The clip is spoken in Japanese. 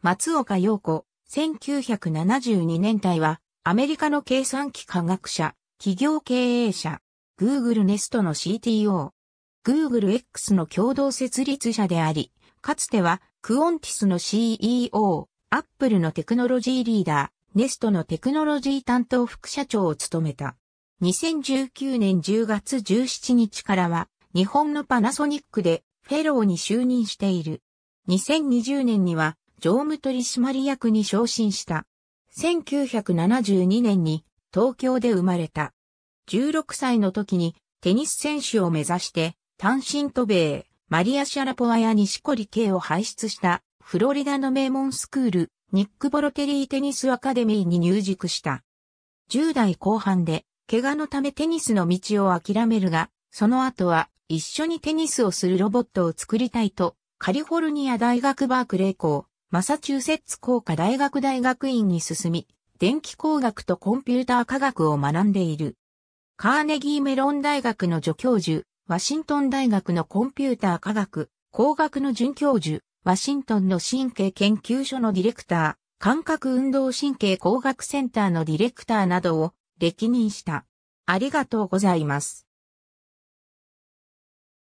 松岡洋子、1972年代は、アメリカの計算機科学者、企業経営者、Google Nest の CTO、Google X の共同設立者であり、かつては、クオンティスの CEO、Apple のテクノロジーリーダー、Nest のテクノロジー担当副社長を務めた。2019年10月17日からは、日本のパナソニックでフェローに就任している。2020年には常務取締役に昇進した。1972年に東京で生まれた。16歳の時にテニス選手を目指して単身渡米、マリア・シャラポワや西リ圭を輩出したフロリダの名門スクール、ニック・ボロテリー・テニス・アカデミーに入塾した。10代後半で怪我のためテニスの道を諦めるが、その後は一緒にテニスをするロボットを作りたいと、カリフォルニア大学バークレー校、マサチューセッツ工科大学大学院に進み、電気工学とコンピューター科学を学んでいる。カーネギーメロン大学の助教授、ワシントン大学のコンピューター科学、工学の准教授、ワシントンの神経研究所のディレクター、感覚運動神経工学センターのディレクターなどを歴任した。ありがとうございます。